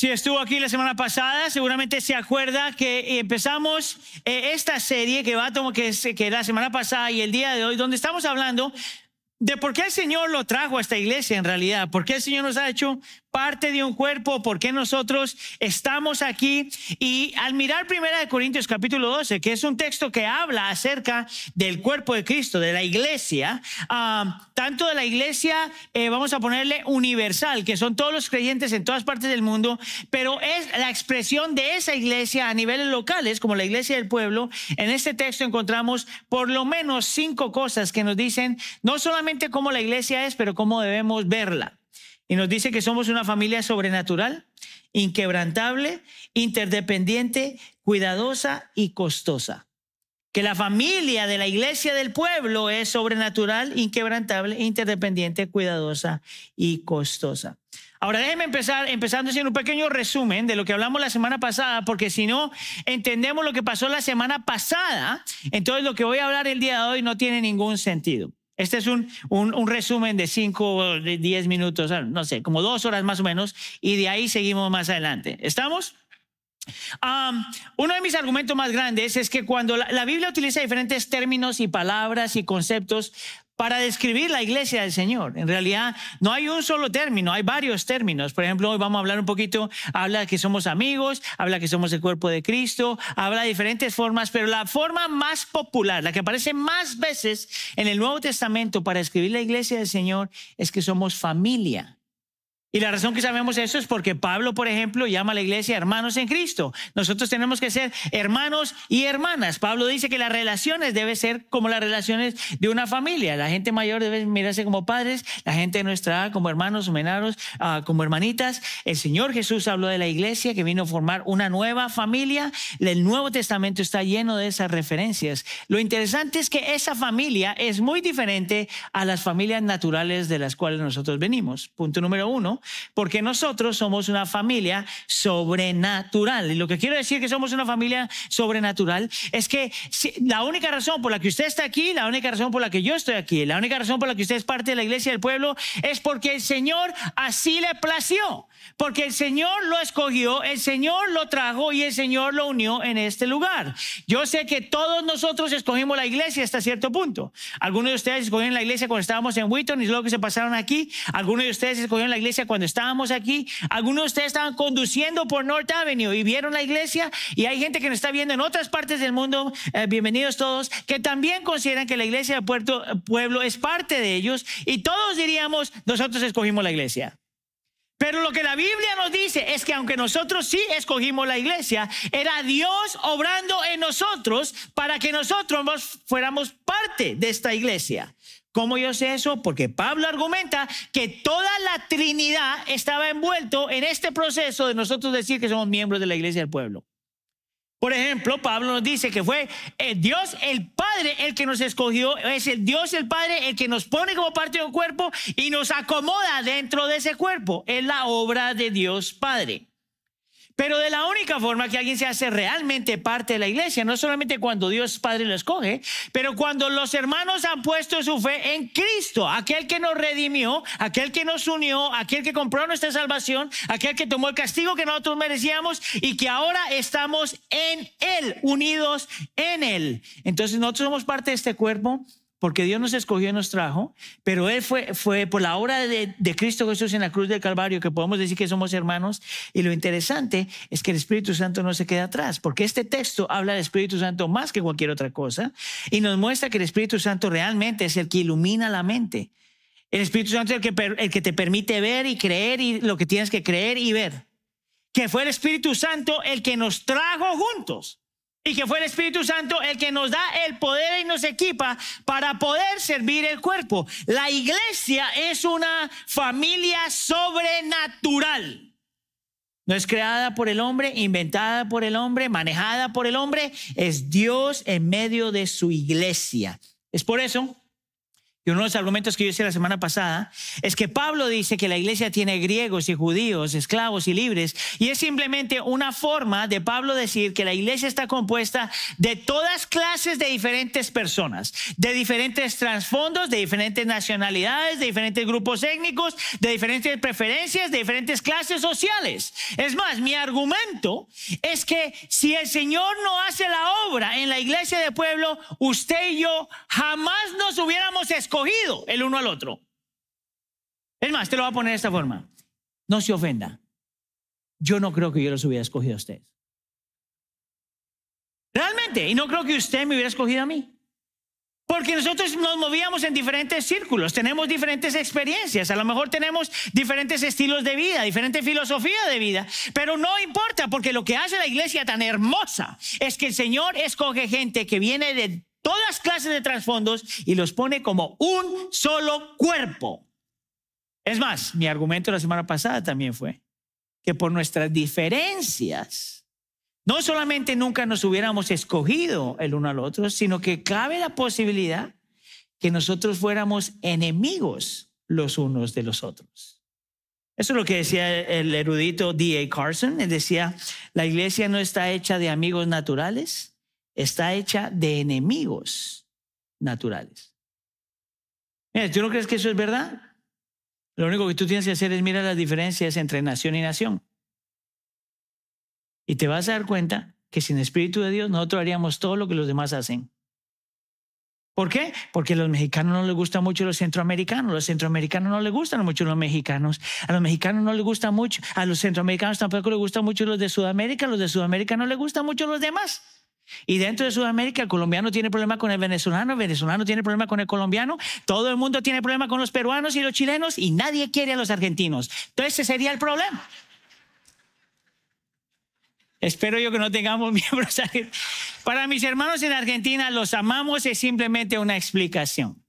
Si estuvo aquí la semana pasada, seguramente se acuerda que eh, empezamos eh, esta serie que, va a tomar, que, es, que la semana pasada y el día de hoy, donde estamos hablando de por qué el Señor lo trajo a esta iglesia en realidad, por qué el Señor nos ha hecho parte de un cuerpo, porque nosotros estamos aquí. Y al mirar Primera de Corintios capítulo 12, que es un texto que habla acerca del cuerpo de Cristo, de la iglesia, ah, tanto de la iglesia, eh, vamos a ponerle universal, que son todos los creyentes en todas partes del mundo, pero es la expresión de esa iglesia a niveles locales, como la iglesia del pueblo. En este texto encontramos por lo menos cinco cosas que nos dicen no solamente cómo la iglesia es, pero cómo debemos verla. Y nos dice que somos una familia sobrenatural, inquebrantable, interdependiente, cuidadosa y costosa. Que la familia de la iglesia del pueblo es sobrenatural, inquebrantable, interdependiente, cuidadosa y costosa. Ahora déjenme empezar empezando haciendo un pequeño resumen de lo que hablamos la semana pasada, porque si no entendemos lo que pasó la semana pasada, entonces lo que voy a hablar el día de hoy no tiene ningún sentido. Este es un, un, resumen de 5, 10 minutos, ah, no sé, como dos horas más o menos, y de ahí seguimos más adelante. ¿Estamos? uno de mis argumentos más grandes es que cuando la Biblia utiliza diferentes términos y palabras y conceptos para describir la iglesia del Señor. En realidad no hay un solo término, hay varios términos. Por ejemplo, hoy vamos a hablar un poquito, habla de que somos amigos, habla que somos el cuerpo de Cristo, habla de diferentes formas, pero la forma más popular, la que aparece más veces en el Nuevo Testamento para escribir la iglesia del Señor es que somos familia. Y la razón que sabemos eso es porque Pablo, por ejemplo, llama a la iglesia hermanos en Cristo. Nosotros tenemos que ser hermanos y hermanas. Pablo dice que las relaciones deben ser como las relaciones de una familia. La gente mayor debe mirarse como padres, la gente nuestra como hermanos, menaros, ah, como hermanitas. El Señor Jesús habló de la iglesia que vino a formar una nueva familia. El Nuevo Testamento está lleno de esas referencias. Lo interesante es que esa familia es muy diferente a las familias naturales de las cuales nosotros venimos. Punto número uno porque nosotros somos una familia sobrenatural. Y lo que quiero decir que somos una familia sobrenatural es que la única razón por la que usted está aquí, la única razón por la que yo estoy aquí, la única razón por la que usted es parte de la iglesia del pueblo, es porque el Señor así le plació. Porque el Señor lo escogió, el Señor lo trajo y el Señor lo unió en este lugar. Yo sé que todos nosotros escogimos la iglesia hasta cierto punto. Algunos de ustedes escogieron la iglesia cuando estábamos en Wheaton y luego que se pasaron aquí. Algunos de ustedes escogieron la iglesia cuando estábamos aquí. Algunos de ustedes estaban conduciendo por North Avenue y vieron la iglesia. Y hay gente que nos está viendo en otras partes del mundo, eh, bienvenidos todos, que también consideran que la iglesia de puerto, pueblo es parte de ellos. Y todos diríamos, nosotros escogimos la iglesia. Pero lo que la Biblia nos dice es que aunque nosotros sí escogimos la iglesia, era Dios obrando en nosotros para que nosotros fuéramos parte de esta iglesia. ¿Cómo yo sé eso? Porque Pablo argumenta que toda la Trinidad estaba envuelto en este proceso de nosotros decir que somos miembros de la iglesia del pueblo. Por ejemplo, Pablo nos dice que fue el eh, Dios el Padre el que nos escogió, es el Dios el Padre el que nos pone como parte de un cuerpo y nos acomoda dentro de ese cuerpo. Es la obra de Dios Padre. Pero de la única forma que alguien se hace realmente parte de la iglesia, no solamente cuando Dios Padre lo escoge, pero cuando los hermanos han puesto su fe en Cristo, aquel que nos redimió, aquel que nos unió, aquel que compró nuestra salvación, aquel que tomó el castigo que nosotros merecíamos y que ahora estamos en Él, unidos en Él. Entonces nosotros somos parte de este cuerpo porque Dios nos escogió y nos trajo, pero Él fue, fue por la obra de, Cristo Jesús en la cruz del Calvario que podemos decir que somos hermanos. Y lo interesante es que el Espíritu Santo no se queda atrás, porque este texto habla del Espíritu Santo más que cualquier otra cosa y nos muestra que el Espíritu Santo realmente es el que ilumina la mente. El Espíritu Santo es el que, el que te permite ver y creer y lo que tienes que creer y ver. Que fue el Espíritu Santo el que nos trajo juntos y que fue el Espíritu Santo el que nos da el poder y nos equipa para poder servir el cuerpo. La iglesia es una familia sobrenatural. No es creada por el hombre, inventada por el hombre, manejada por el hombre, es Dios en medio de su iglesia. Es por eso y uno de los argumentos que yo hice la semana pasada, es que Pablo dice que la iglesia tiene griegos y judíos, esclavos y libres, y es simplemente una forma de Pablo decir que la iglesia está compuesta de todas clases de diferentes personas, de diferentes trasfondos, de diferentes nacionalidades, de diferentes grupos étnicos, de diferentes preferencias, de diferentes clases sociales. Es más, mi argumento es que si el Señor no hace la obra en la iglesia de pueblo, usted y yo jamás nos hubiéramos escogido el uno al otro. Es más, te lo voy a poner de esta forma. No se ofenda. Yo no creo que yo los hubiera escogido a ustedes. Realmente, y no creo que usted me hubiera escogido a mí. Porque nosotros nos movíamos en diferentes círculos, tenemos diferentes experiencias, a lo mejor tenemos diferentes estilos de vida, diferente filosofía de vida, pero no importa, porque lo que hace la iglesia tan hermosa es que el Señor escoge gente que viene de todas clases de trasfondos y los pone como un solo cuerpo. Es más, mi argumento la semana pasada también fue que por nuestras diferencias, no solamente nunca nos hubiéramos escogido el uno al otro, sino que cabe la posibilidad que nosotros fuéramos enemigos los unos de los otros. Eso es lo que decía el erudito D.A. Carson. Él decía, la iglesia no está hecha de amigos naturales, está hecha de enemigos naturales. ¿tú no crees que eso es verdad? Lo único que tú tienes que hacer es mirar las diferencias entre nación y nación. Y te vas a dar cuenta que sin Espíritu de Dios nosotros haríamos todo lo que los demás hacen. ¿Por qué? Porque a los mexicanos no les gustan mucho los centroamericanos, a los centroamericanos no les gustan mucho los mexicanos, a los mexicanos no les gusta mucho, a los centroamericanos tampoco les gustan mucho los de Sudamérica, a los de Sudamérica no les gustan mucho los demás. Y dentro de Sudamérica, el colombiano tiene problema con el venezolano, el venezolano tiene problema con el colombiano, todo el mundo tiene problema con los peruanos y los chilenos y nadie quiere a los argentinos. Entonces ese sería el problema. Espero yo que no tengamos miembros. Para mis hermanos en Argentina, los amamos es simplemente una explicación.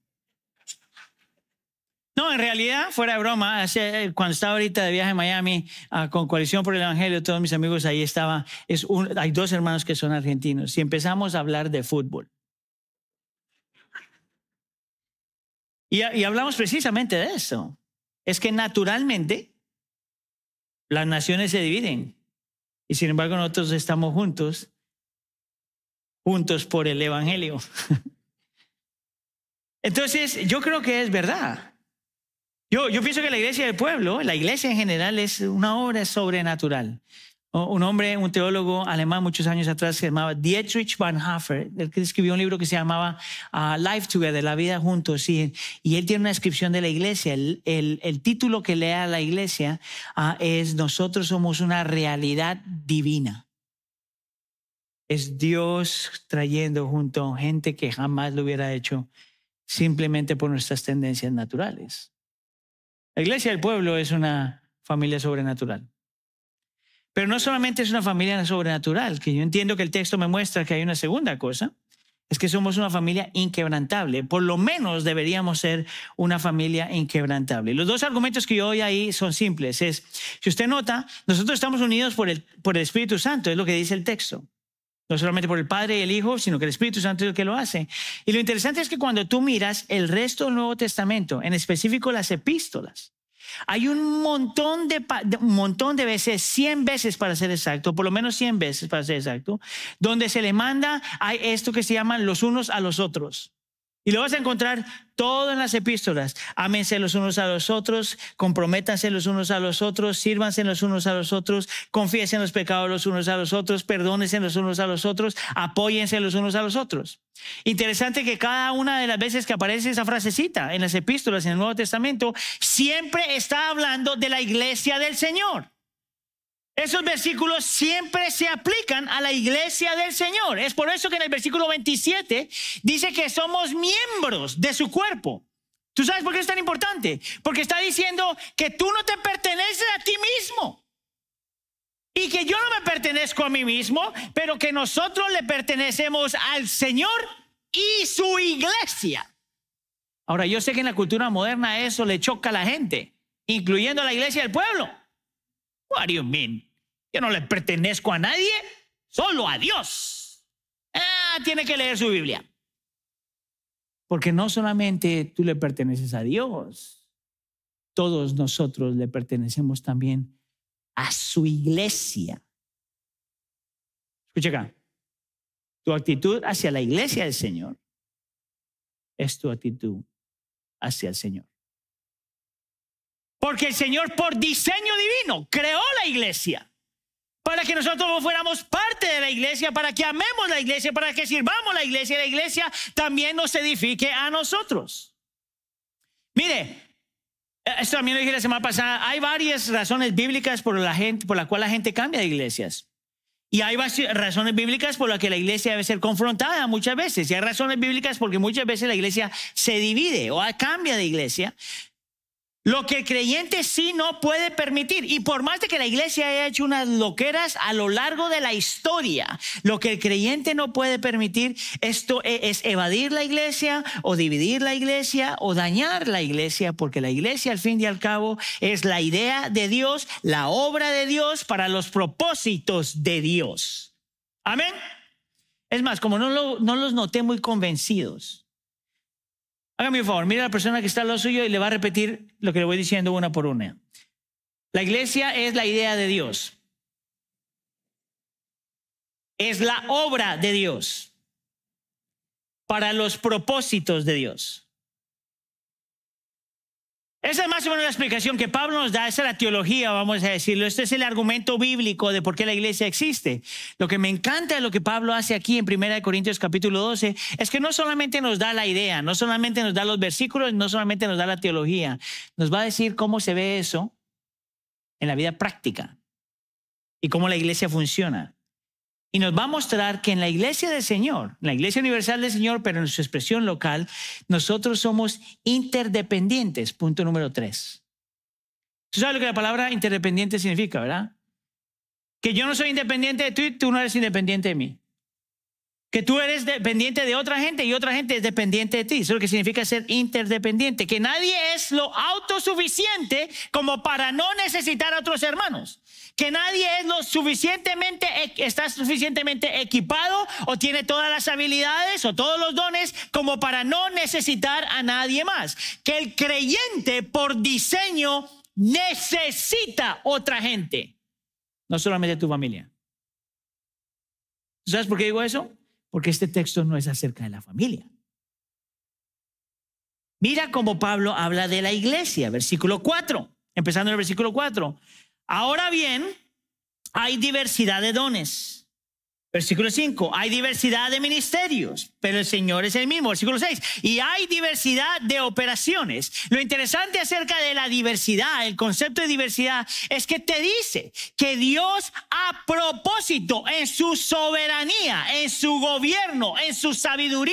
No, en realidad, fuera de broma, hace, eh, cuando estaba ahorita de viaje a Miami ah, con Coalición por el Evangelio, todos mis amigos ahí estaban, es hay dos hermanos que son argentinos. y empezamos a hablar de fútbol, y hablamos precisamente de eso, es que naturalmente las naciones se dividen y sin embargo nosotros estamos juntos, juntos por el Evangelio. Entonces, yo creo que es verdad. Yo, pienso que la iglesia del pueblo, la iglesia en general, es una obra sobrenatural. Un hombre, un teólogo alemán muchos años atrás se llamaba Dietrich Bonhoeffer, el que escribió un libro que se llamaba ah, Life Together, La Vida Juntos, y, él tiene una descripción de la iglesia. El, título que le da la iglesia ah, es Nosotros somos una realidad divina. Es Dios trayendo junto a gente que jamás lo hubiera hecho simplemente por nuestras tendencias naturales. La iglesia del pueblo es una familia sobrenatural. Pero no solamente es una familia sobrenatural, que yo entiendo que el texto me muestra que hay una segunda cosa, es que somos una familia inquebrantable. Por lo menos deberíamos ser una familia inquebrantable. Los dos argumentos que yo doy ahí son simples. Es, si usted nota, nosotros estamos unidos por el, por el Espíritu Santo, es lo que dice el texto. No solamente por el Padre y el Hijo, sino que el Espíritu Santo es el que lo hace. Y lo interesante es que cuando tú miras el resto del Nuevo Testamento, en específico las epístolas, hay un montón de, un montón de veces, cien veces para ser exacto, por lo menos 100 veces para ser exacto, donde se le manda a esto que se llaman los unos a los otros. Y lo vas a encontrar todo en las epístolas. Ámense los unos a los otros, comprométanse los unos a los otros, sírvanse los unos a los otros, confiesen los pecados los unos a los otros, perdónense los unos a los otros, apóyense los unos a los otros. Interesante que cada una de las veces que aparece esa frasecita en las epístolas en el Nuevo Testamento, siempre está hablando de la iglesia del Señor. Esos versículos siempre se aplican a la iglesia del Señor. Es por eso que en el versículo 27 dice que somos miembros de su cuerpo. ¿Tú sabes por qué es tan importante? Porque está diciendo que tú no te perteneces a ti mismo. Y que yo no me pertenezco a mí mismo, pero que nosotros le pertenecemos al Señor y su iglesia. Ahora, yo sé que en la cultura moderna eso le choca a la gente, incluyendo a la iglesia del pueblo. What do yo no le pertenezco a nadie, solo a Dios. Ah, tiene que leer su Biblia. Porque no solamente tú le perteneces a Dios, todos nosotros le pertenecemos también a su iglesia. Escucha acá, tu actitud hacia la iglesia del Señor es tu actitud hacia el Señor. Porque el Señor por diseño divino creó la iglesia para que nosotros fuéramos parte de la iglesia, para que amemos la iglesia, para que sirvamos la iglesia, la iglesia también nos edifique a nosotros. Mire, esto también lo dije la semana pasada, hay varias razones bíblicas por la gente, por la cual la gente cambia de iglesias. Y hay razones bíblicas por las que la iglesia debe ser confrontada muchas veces. Y hay razones bíblicas porque muchas veces la iglesia se divide o cambia de iglesia. Lo que el creyente sí no puede permitir. Y por más de que la iglesia haya hecho unas loqueras a lo largo de la historia, lo que el creyente no puede permitir esto e-, es evadir la iglesia o dividir la iglesia o dañar la iglesia, porque la iglesia al fin y al cabo es la idea de Dios, la obra de Dios para los propósitos de Dios. Amén. Es más, como no, no los noté muy convencidos, Hágame un favor, mira a la persona que está a lo suyo y le va a repetir lo que le voy diciendo una por una. La iglesia es la idea de Dios. Es la obra de Dios para los propósitos de Dios. Esa es más o menos la explicación que Pablo nos da, esa es la teología, vamos a decirlo, este es el argumento bíblico de por qué la iglesia existe. Lo que me encanta de lo que Pablo hace aquí en 1 Corintios capítulo 12 es que no solamente nos da la idea, no solamente nos da los versículos, no solamente nos da la teología, nos va a decir cómo se ve eso en la vida práctica y cómo la iglesia funciona. Y nos va a mostrar que en la iglesia del Señor, en la iglesia universal del Señor, pero en su expresión local, nosotros somos interdependientes. Punto número tres. Tú sabes lo que la palabra interdependiente significa, ¿verdad? Que yo no soy independiente de ti, y tú no eres independiente de mí. Que tú eres dependiente de otra gente y otra gente es dependiente de ti. Eso es lo que significa ser interdependiente. Que nadie es lo autosuficiente como para no necesitar a otros hermanos que nadie es lo suficientemente, está suficientemente equipado o tiene todas las habilidades o todos los dones como para no necesitar a nadie más. Que el creyente por diseño necesita otra gente, no solamente tu familia. ¿Sabes por qué digo eso? Porque este texto no es acerca de la familia. Mira cómo Pablo habla de la iglesia, versículo 4, empezando en el versículo 4. Ahora bien, hay diversidad de dones Versículo 5, hay diversidad de ministerios, pero el Señor es el mismo. Versículo 6, y hay diversidad de operaciones. Lo interesante acerca de la diversidad, el concepto de diversidad, es que te dice que Dios a propósito, en su soberanía, en su gobierno, en su sabiduría,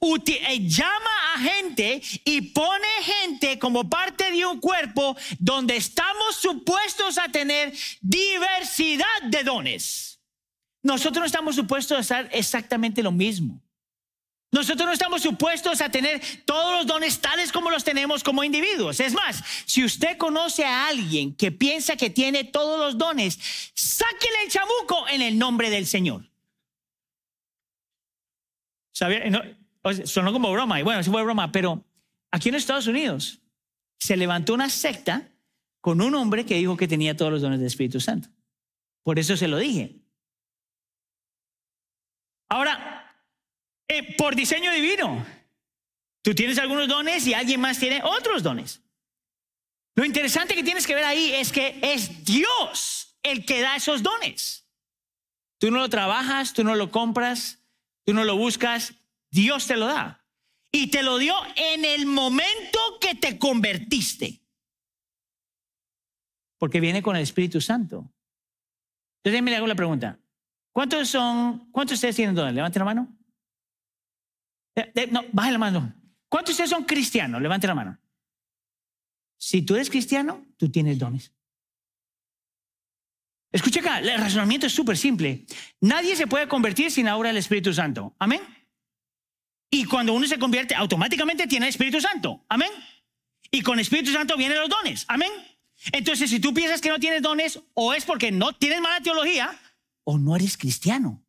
eh, llama a gente y pone gente como parte de un cuerpo donde estamos supuestos a tener diversidad de dones. Nosotros no estamos supuestos a hacer exactamente lo mismo. Nosotros no estamos supuestos a tener todos los dones tales como los tenemos como individuos. Es más, si usted conoce a alguien que piensa que tiene todos los dones, sáquele el chamuco en el nombre del Señor. sonó como broma, y bueno, sí fue broma, pero aquí en Estados Unidos se levantó una secta con un hombre que dijo que tenía todos los dones del Espíritu Santo. Por eso se lo dije. Ahora, eh, por diseño divino, tú tienes algunos dones y alguien más tiene otros dones. Lo interesante que tienes que ver ahí es que es Dios el que da esos dones. Tú no lo trabajas, tú no lo compras, tú no lo buscas, Dios te lo da. Y te lo dio en el momento que te convertiste. Porque viene con el Espíritu Santo. Entonces me hago la pregunta. ¿Cuántos son, cuántos ustedes tienen dones? Levanten la mano. Eh, eh, no, baje la mano. ¿Cuántos de ustedes son cristianos? Levanten la mano. Si tú eres cristiano, tú tienes dones. Escucha acá, el razonamiento es súper simple. Nadie se puede convertir sin la obra Espíritu Santo. Amén. Y cuando uno se convierte, automáticamente tiene el Espíritu Santo. Amén. Y con Espíritu Santo vienen los dones. Amén. Entonces, si tú piensas que no tienes dones, o es porque no tienes mala teología, o no eres cristiano.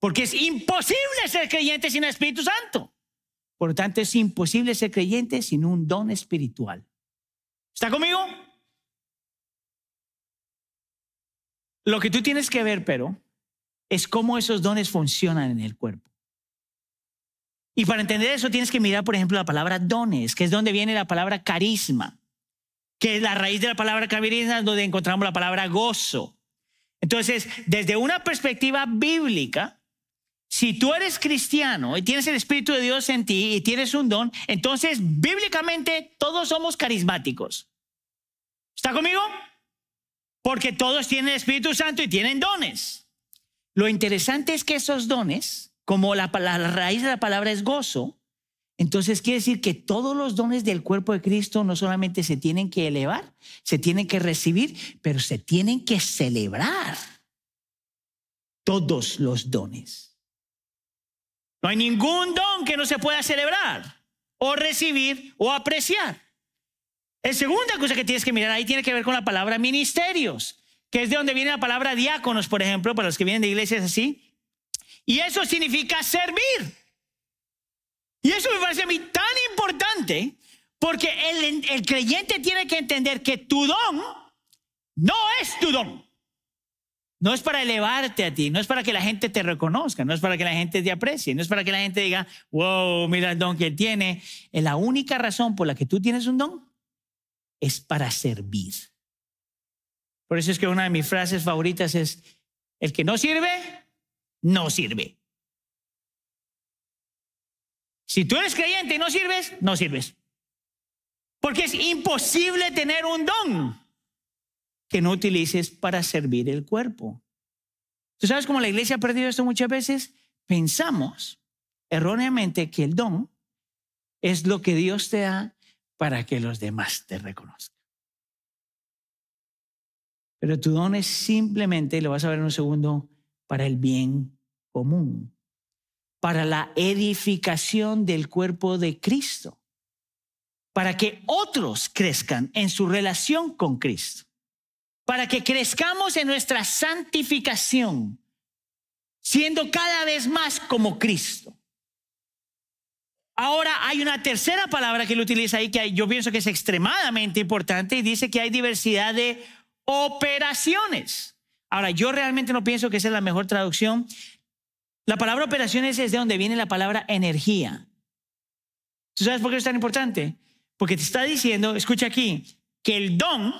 Porque es imposible ser creyente sin el Espíritu Santo. Por lo tanto, es imposible ser creyente sin un don espiritual. ¿Está conmigo? Lo que tú tienes que ver, pero, es cómo esos dones funcionan en el cuerpo. Y para entender eso tienes que mirar, por ejemplo, la palabra dones, que es donde viene la palabra carisma, que es la raíz de la palabra carisma, donde encontramos la palabra gozo, entonces, desde una perspectiva bíblica, si tú eres cristiano y tienes el Espíritu de Dios en ti y tienes un don, entonces bíblicamente todos somos carismáticos. ¿Está conmigo? Porque todos tienen Espíritu Santo y tienen dones. Lo interesante es que esos dones, como la, la raíz de la palabra es gozo, entonces quiere decir que todos los dones del cuerpo de Cristo no solamente se tienen que elevar, se tienen que recibir, pero se tienen que celebrar. Todos los dones. No hay ningún don que no se pueda celebrar o recibir o apreciar. La segunda cosa que tienes que mirar ahí tiene que ver con la palabra ministerios, que es de donde viene la palabra diáconos, por ejemplo, para los que vienen de iglesias así. Y eso significa servir. Y eso me parece a mí tan importante porque el, creyente tiene que entender que tu don no es tu don. No es para elevarte a ti, no es para que la gente te reconozca, no es para que la gente te aprecie, no es para que la gente diga, wow, mira el don que él tiene. Eh, la única razón por la que tú tienes un don es para servir. Por eso es que una de mis frases favoritas es, el que no sirve, no sirve. Si tú eres creyente y no sirves, no sirves. Porque es imposible tener un don que no utilices para servir el cuerpo. ¿Tú sabes cómo la iglesia ha perdido esto muchas veces? Pensamos erróneamente que el don es lo que Dios te da para que los demás te reconozcan. Pero tu don es simplemente, lo vas a ver en un segundo, para el bien común para la edificación del cuerpo de Cristo, para que otros crezcan en su relación con Cristo, para que crezcamos en nuestra santificación, siendo cada vez más como Cristo. Ahora hay una tercera palabra que él utiliza ahí que yo pienso que es extremadamente importante y dice que hay diversidad de operaciones. Ahora, yo realmente no pienso que esa es la mejor traducción la palabra operaciones es de donde viene la palabra energía. ¿Tú sabes por qué es tan importante? Porque te está diciendo, escucha aquí, que el don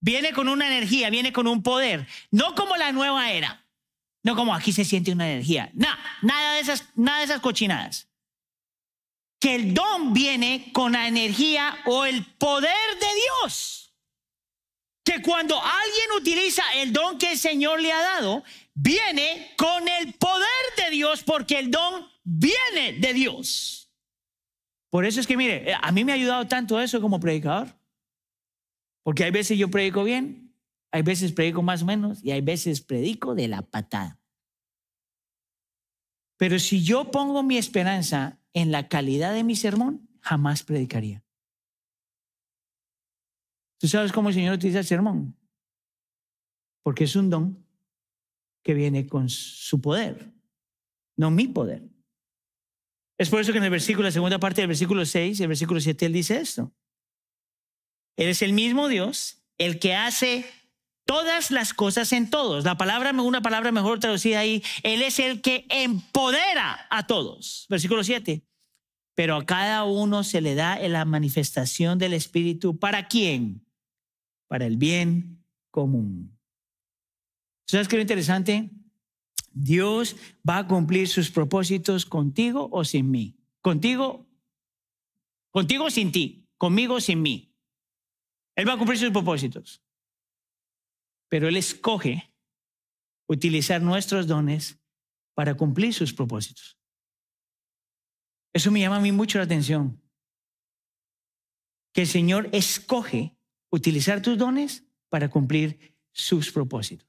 viene con una energía, viene con un poder, no como la nueva era, no como aquí se siente una energía, no, nada de esas, nada de esas cochinadas. Que el don viene con la energía o el poder de Dios cuando alguien utiliza el don que el Señor le ha dado, viene con el poder de Dios porque el don viene de Dios. Por eso es que, mire, eh, a mí me ha ayudado tanto eso como predicador. Porque hay veces yo predico bien, hay veces predico más o menos y hay veces predico de la patada. Pero si yo pongo mi esperanza en la calidad de mi sermón, jamás predicaría. ¿Tú sabes cómo el Señor utiliza el sermón? Porque es un don que viene con su poder, no mi poder. Es por eso que en el versículo, la segunda parte del versículo 6 y el versículo 7, él dice esto. Él es el mismo Dios, el que hace todas las cosas en todos. La palabra, una palabra mejor traducida ahí, Él es el que empodera a todos. Versículo 7. Pero a cada uno se le da la manifestación del Espíritu. ¿Para quién? para el bien común. ¿Sabes qué es lo interesante? Dios va a cumplir sus propósitos contigo o sin mí. Contigo, contigo o sin ti, conmigo sin mí. Él va a cumplir sus propósitos. Pero Él escoge utilizar nuestros dones para cumplir sus propósitos. Eso me llama a mí mucho la atención. Que el Señor escoge utilizar tus dones para cumplir sus propósitos.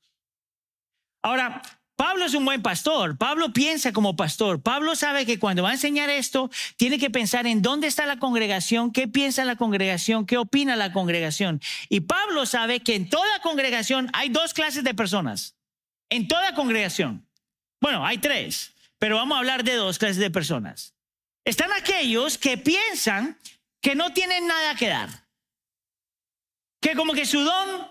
Ahora, Pablo es un buen pastor, Pablo piensa como pastor, Pablo sabe que cuando va a enseñar esto, tiene que pensar en dónde está la congregación, qué piensa la congregación, qué opina la congregación. Y Pablo sabe que en toda congregación hay dos clases de personas, en toda congregación. Bueno, hay tres, pero vamos a hablar de dos clases de personas. Están aquellos que piensan que no tienen nada que dar que como que su don,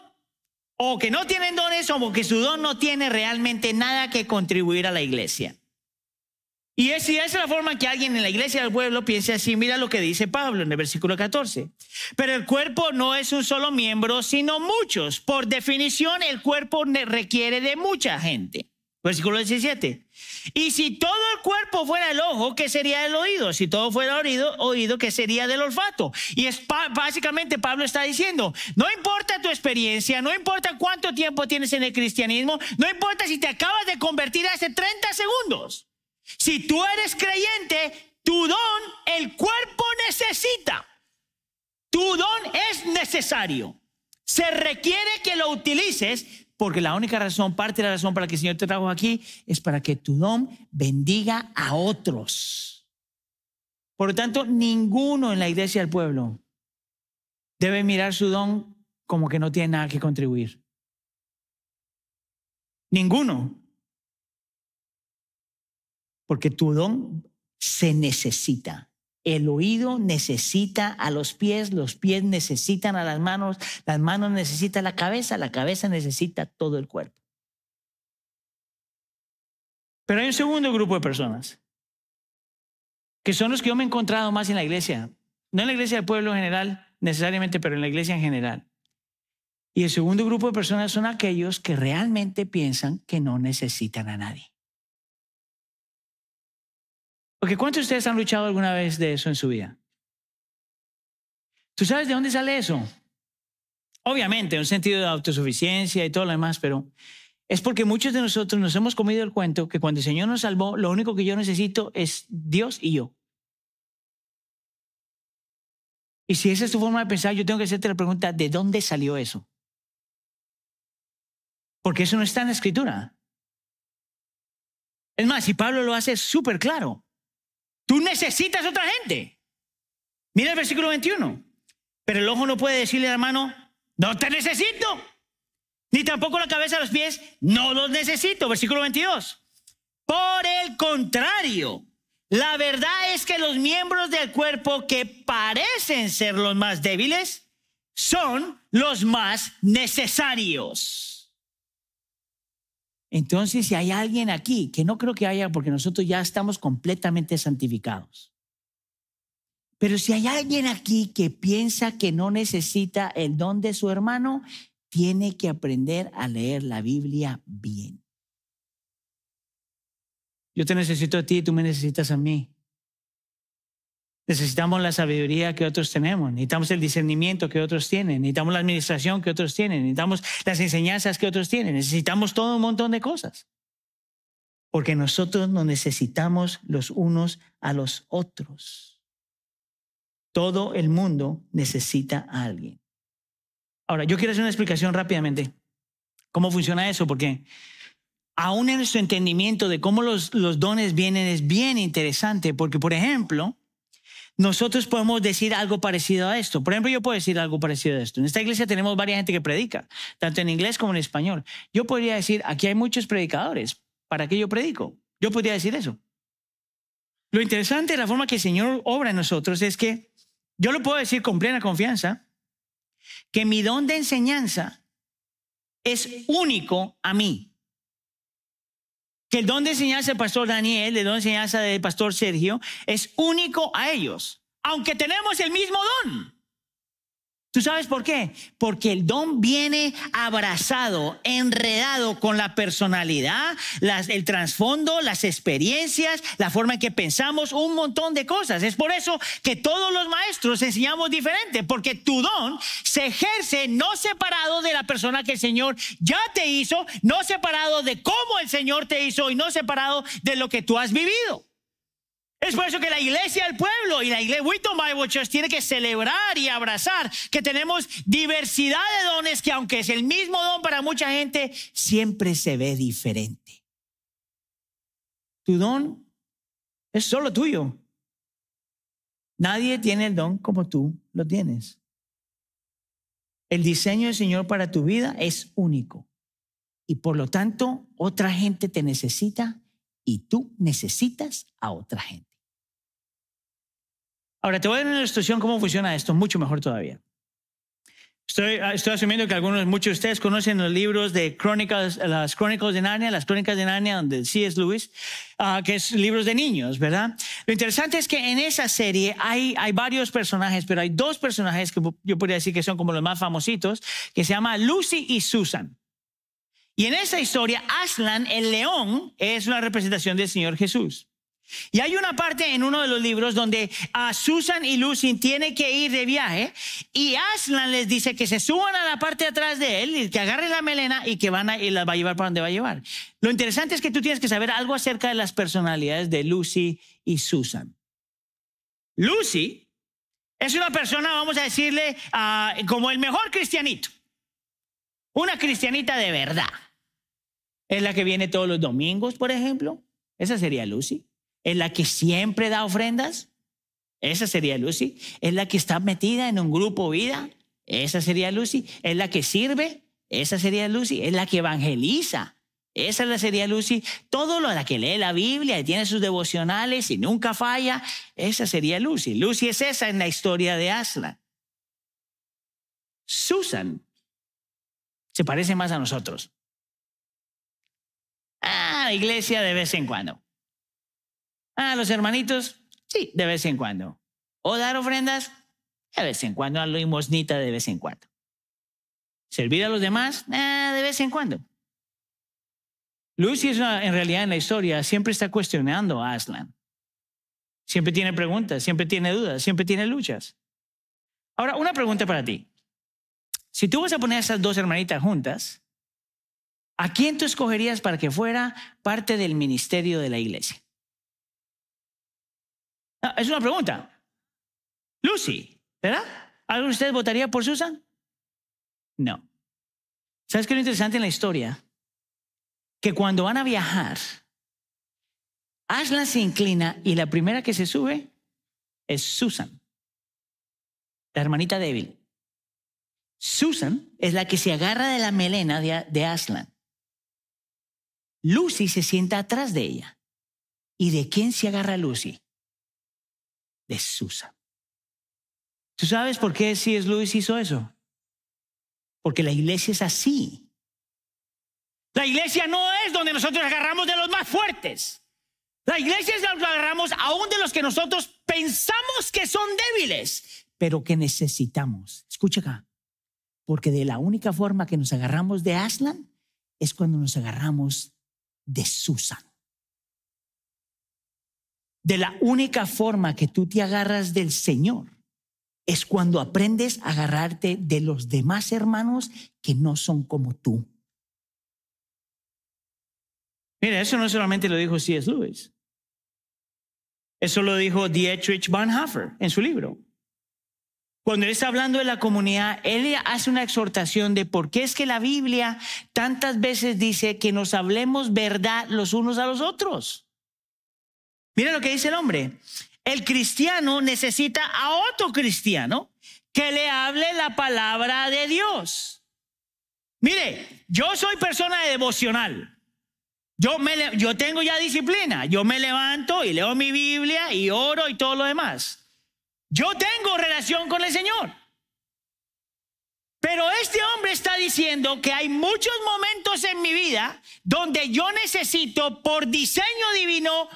o que no tienen dones, o que su don no tiene realmente nada que contribuir a la iglesia. Y es, esa es la forma que alguien en la iglesia del pueblo piense así. Mira lo que dice Pablo en el versículo 14. Pero el cuerpo no es un solo miembro, sino muchos. Por definición, el cuerpo requiere de mucha gente. Versículo 17. Y si todo el cuerpo fuera el ojo, ¿qué sería el oído? Si todo fuera oído, oído ¿qué sería del olfato? Y básicamente Pablo está diciendo, no importa tu experiencia, no importa cuánto tiempo tienes en el cristianismo, no importa si te acabas de convertir hace 30 segundos. Si tú eres creyente, tu don el cuerpo necesita. Tu don es necesario. Se requiere que lo utilices porque la única razón, parte de la razón para que el Señor te trajo aquí es para que tu don bendiga a otros. Por lo tanto, ninguno en la iglesia del pueblo debe mirar su don como que no tiene nada que contribuir. Ninguno. Porque tu don se necesita. El oído necesita a los pies, los pies necesitan a las manos, las manos necesitan la cabeza, la cabeza necesita todo el cuerpo. Pero hay un segundo grupo de personas, que son los que yo me he encontrado más en la iglesia, no en la iglesia del pueblo en general necesariamente, pero en la iglesia en general. Y el segundo grupo de personas son aquellos que realmente piensan que no necesitan a nadie. Porque ¿cuántos de ustedes han luchado alguna vez de eso en su vida? ¿Tú sabes de dónde sale eso? Obviamente, en un sentido de autosuficiencia y todo lo demás, pero es porque muchos de nosotros nos hemos comido el cuento que cuando el Señor nos salvó, lo único que yo necesito es Dios y yo. Y si esa es tu forma de pensar, yo tengo que hacerte la pregunta, ¿de dónde salió eso? Porque eso no está en la escritura. Es más, y Pablo lo hace súper claro. Tú necesitas otra gente. Mira el versículo 21. Pero el ojo no puede decirle al hermano, no te necesito. Ni tampoco la cabeza, los pies, no los necesito. Versículo 22. Por el contrario, la verdad es que los miembros del cuerpo que parecen ser los más débiles son los más necesarios. Entonces, si hay alguien aquí, que no creo que haya, porque nosotros ya estamos completamente santificados. Pero si hay alguien aquí que piensa que no necesita el don de su hermano, tiene que aprender a leer la Biblia bien. Yo te necesito a ti, tú me necesitas a mí. Necesitamos la sabiduría que otros tenemos, necesitamos el discernimiento que otros tienen, necesitamos la administración que otros tienen, necesitamos las enseñanzas que otros tienen, necesitamos todo un montón de cosas. Porque nosotros nos necesitamos los unos a los otros. Todo el mundo necesita a alguien. Ahora, yo quiero hacer una explicación rápidamente. ¿Cómo funciona eso? Porque aún en nuestro entendimiento de cómo los, los dones vienen es bien interesante, porque por ejemplo, nosotros podemos decir algo parecido a esto. Por ejemplo, yo puedo decir algo parecido a esto. En esta iglesia tenemos varias gente que predica, tanto en inglés como en español. Yo podría decir, aquí hay muchos predicadores, ¿para qué yo predico? Yo podría decir eso. Lo interesante de la forma que el Señor obra en nosotros es que yo lo puedo decir con plena confianza, que mi don de enseñanza es único a mí que el don de enseñanza del pastor Daniel, el don de enseñanza del pastor Sergio, es único a ellos, aunque tenemos el mismo don. ¿Tú sabes por qué? Porque el don viene abrazado, enredado con la personalidad, las, el trasfondo, las experiencias, la forma en que pensamos, un montón de cosas. Es por eso que todos los maestros enseñamos diferente, porque tu don se ejerce no separado de la persona que el Señor ya te hizo, no separado de cómo el Señor te hizo y no separado de lo que tú has vivido. Es por eso que la iglesia del pueblo y la iglesia Wheaton Bible tiene que celebrar y abrazar que tenemos diversidad de dones que aunque es el mismo don para mucha gente, siempre se ve diferente. Tu don es solo tuyo. Nadie tiene el don como tú lo tienes. El diseño del Señor para tu vida es único. Y por lo tanto, otra gente te necesita y tú necesitas a otra gente. Ahora, te voy a dar una ilustración cómo funciona esto, mucho mejor todavía. Estoy, ah, asumiendo que algunos, muchos de ustedes conocen los libros de crónicas, las crónicas de Narnia, las crónicas de Narnia, donde sí es Lewis, ah, que es libros de niños, ¿verdad? Lo interesante es que en esa serie hay, hay varios personajes, pero hay dos personajes que yo podría decir que son como los más famositos, que se llama Lucy y Susan. Y en esa historia, Aslan, el león, es una representación del Señor Jesús. Y hay una parte en uno de los libros donde a Susan y Lucy tienen que ir de viaje y Aslan les dice que se suban a la parte de atrás de él y que agarren la melena y que van a, y las va a llevar para donde va a llevar. Lo interesante es que tú tienes que saber algo acerca de las personalidades de Lucy y Susan. Lucy es una persona, vamos a decirle, ah, como el mejor cristianito. Una cristianita de verdad. Es la que viene todos los domingos, por ejemplo. Esa sería Lucy. ¿Es la que siempre da ofrendas? Esa sería Lucy. ¿Es la que está metida en un grupo vida? Esa sería Lucy. ¿Es la que sirve? Esa sería Lucy. ¿Es la que evangeliza? Esa la sería Lucy. Todo lo a la que lee la Biblia y tiene sus devocionales y nunca falla, esa sería Lucy. Lucy es esa en la historia de Aslan. Susan se parece más a nosotros. Ah, iglesia de vez en cuando a ah, los hermanitos, sí, de vez en cuando. O dar ofrendas, de vez en cuando, a la de vez en cuando. Servir a los demás, eh, de vez en cuando. Lucy es en realidad en la historia siempre está cuestionando a Aslan. Siempre tiene preguntas, siempre tiene dudas, siempre tiene luchas. Ahora, una pregunta para ti. Si tú vas a poner a esas dos hermanitas juntas, ¿a quién tú escogerías para que fuera parte del ministerio de la iglesia? Ah, es una pregunta. Lucy, ¿verdad? ¿Alguno de ustedes votaría por Susan? No. ¿Sabes qué es lo interesante en la historia? Que cuando van a viajar, Aslan se inclina y la primera que se sube es Susan, la hermanita débil. Susan es la que se agarra de la melena de, Aslan. Lucy se sienta atrás de ella. ¿Y de quién se agarra Lucy? de Susa. ¿Tú sabes por qué C.S. Lewis hizo eso? Porque la iglesia es así. La iglesia no es donde nosotros agarramos de los más fuertes. La iglesia es donde agarramos aún de los que nosotros pensamos que son débiles, pero que necesitamos. Escucha acá. Porque de la única forma que nos agarramos de Aslan es cuando nos agarramos de Susan. De la única forma que tú te agarras del Señor es cuando aprendes a agarrarte de los demás hermanos que no son como tú. Mira, eso no solamente lo dijo C.S. Lewis. Eso lo dijo Dietrich Bonhoeffer en su libro. Cuando él está hablando de la comunidad, él hace una exhortación de por qué es que la Biblia tantas veces dice que nos hablemos verdad los unos a los otros. Mire lo que dice el hombre. El cristiano necesita a otro cristiano que le hable la palabra de Dios. Mire, yo soy persona devocional. Yo, me, yo tengo ya disciplina. Yo me levanto y leo mi Biblia y oro y todo lo demás. Yo tengo relación con el Señor. Pero este hombre está diciendo que hay muchos momentos en mi vida donde yo necesito por diseño divino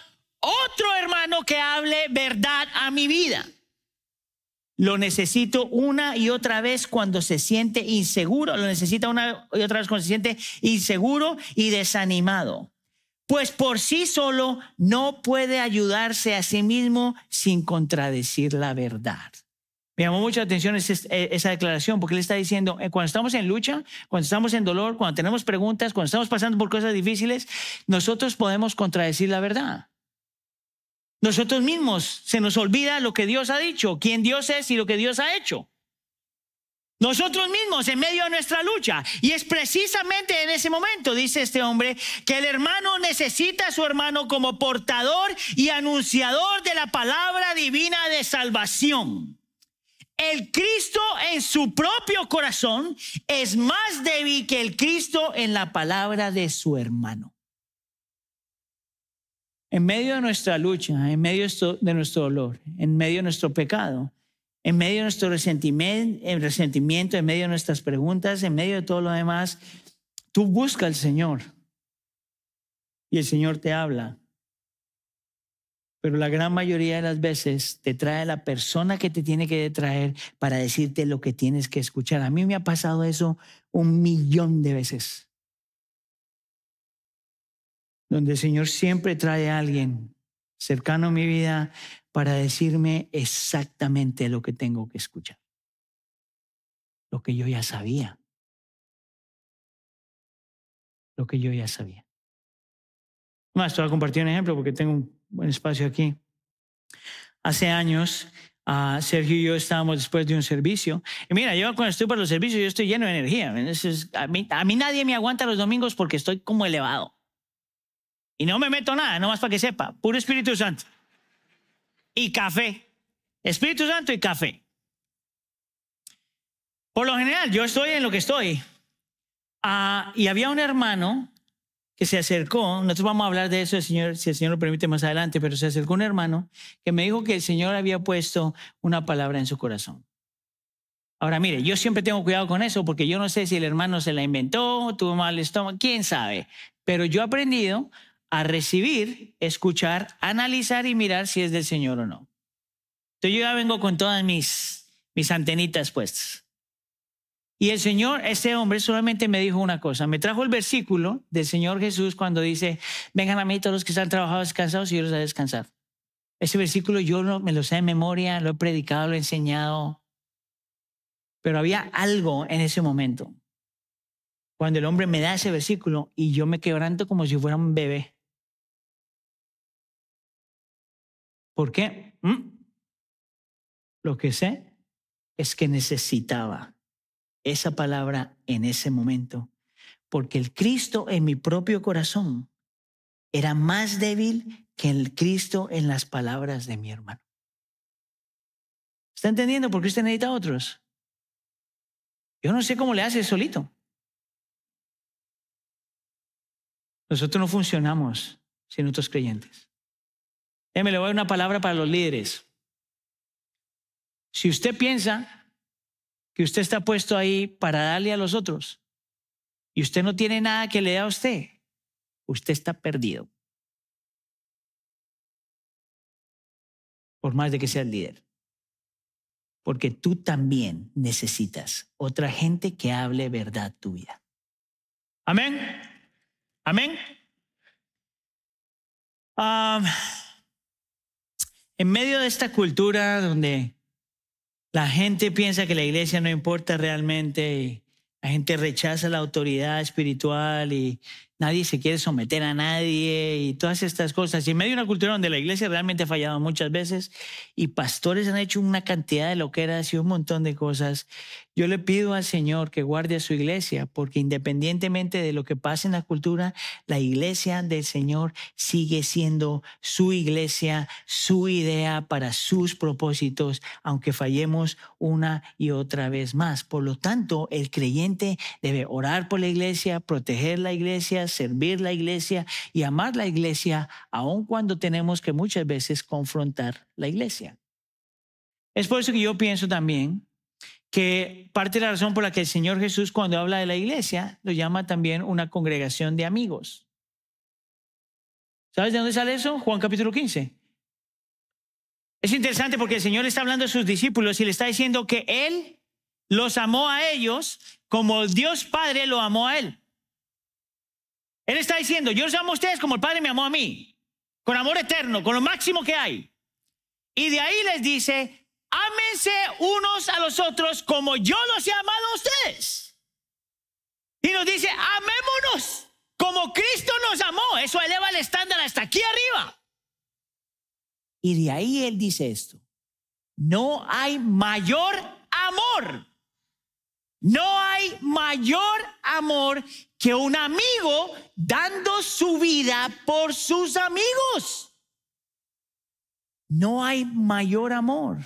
otro hermano que hable verdad a mi vida. Lo necesito una y otra vez cuando se siente inseguro, lo necesita una y otra vez cuando se siente inseguro y desanimado. Pues por sí solo no puede ayudarse a sí mismo sin contradecir la verdad. Me llamó mucha atención e, esa declaración porque él está diciendo, eh, cuando estamos en lucha, cuando estamos en dolor, cuando tenemos preguntas, cuando estamos pasando por cosas difíciles, nosotros podemos contradecir la verdad. Nosotros mismos se nos olvida lo que Dios ha dicho, quién Dios es y lo que Dios ha hecho. Nosotros mismos en medio de nuestra lucha. Y es precisamente en ese momento, dice este hombre, que el hermano necesita a su hermano como portador y anunciador de la palabra divina de salvación. El Cristo en su propio corazón es más débil que el Cristo en la palabra de su hermano en medio de nuestra lucha, en medio de nuestro dolor, en medio de nuestro pecado, en medio de nuestro resentimiento, en medio de nuestras preguntas, en medio de todo lo demás, tú buscas al Señor y el Señor te habla. Pero la gran mayoría de las veces te trae la persona que te tiene que traer para decirte lo que tienes que escuchar. A mí me ha pasado eso un millón de veces donde el Señor siempre trae a alguien cercano a mi vida para decirme exactamente lo que tengo que escuchar, lo que yo ya sabía, lo que yo ya sabía. Más, te voy a compartir un ejemplo porque tengo un buen espacio aquí. Hace años, ah, Sergio y yo estábamos después de un servicio. Y mira, yo cuando estoy para los servicios, yo estoy lleno de energía. a mí nadie me aguanta los domingos porque estoy como elevado. Y no me meto nada, nomás para que sepa. Puro Espíritu Santo. Y café. Espíritu Santo y café. Por lo general, yo estoy en lo que estoy. Ah, y había un hermano que se acercó, nosotros vamos a hablar de eso, Señor, si el Señor lo permite más adelante, pero se acercó un hermano que me dijo que el Señor había puesto una palabra en su corazón. Ahora mire, yo siempre tengo cuidado con eso porque yo no sé si el hermano se la inventó, tuvo mal estómago, quién sabe. Pero yo he aprendido a recibir, escuchar, analizar y mirar si es del Señor o no. Entonces yo ya vengo con todas mis, mis antenitas puestas. Y el Señor, ese hombre solamente me dijo una cosa, me trajo el versículo del Señor Jesús cuando dice, vengan a mí todos los que están trabajados, descansados y yo los a descansar. Ese versículo yo no, me lo sé de memoria, lo he predicado, lo he enseñado, pero había algo en ese momento. Cuando el hombre me da ese versículo y yo me quebranto como si fuera un bebé. ¿Por qué? Mm. lo que sé es que necesitaba esa palabra en ese momento, porque el Cristo en mi propio corazón era más débil que el Cristo en las palabras de mi hermano. ¿Está entendiendo por qué usted necesita a otros? Yo no sé cómo le hace solito. Nosotros no funcionamos sin otros creyentes. Déjeme, le voy a dar una palabra para los líderes. Si usted piensa que usted está puesto ahí para darle a los otros y usted no tiene nada que le dé a usted, usted está perdido. Por más de que sea el líder. Porque tú también necesitas otra gente que hable verdad tu vida. Amén. Amén. Ah, en medio de esta cultura donde la gente piensa que la iglesia no importa realmente la gente rechaza la autoridad espiritual y nadie se quiere someter a nadie y todas estas cosas. Y en medio de una cultura donde la iglesia realmente ha fallado muchas veces y pastores han hecho una cantidad de loqueras y un montón de cosas, yo le pido al Señor que guarde a su iglesia, porque independientemente de lo que pase en la cultura, la iglesia del Señor sigue siendo su iglesia, su idea para sus propósitos, aunque fallemos una y otra vez más. Por lo tanto, el creyente debe orar por la iglesia, proteger la iglesia, servir la iglesia y amar la iglesia, aun cuando tenemos que muchas veces confrontar la iglesia. Es por eso que yo pienso también que parte de la razón por la que el Señor Jesús cuando habla de la iglesia lo llama también una congregación de amigos. ¿Sabes de dónde sale eso? Juan capítulo 15. Es interesante porque el Señor está hablando a sus discípulos y le está diciendo que Él los amó a ellos como Dios Padre lo amó a Él. Él está diciendo, yo los amo a ustedes como el Padre me amó a mí, con amor eterno, con lo máximo que hay. Y de ahí les dice, ámense unos a los otros como yo los he amado a ustedes. Y nos dice, amémonos como Cristo nos amó. Eso eleva el estándar hasta aquí arriba. Y de ahí él dice esto. No hay mayor amor no hay mayor amor que un amigo dando su vida por sus amigos. No hay mayor amor.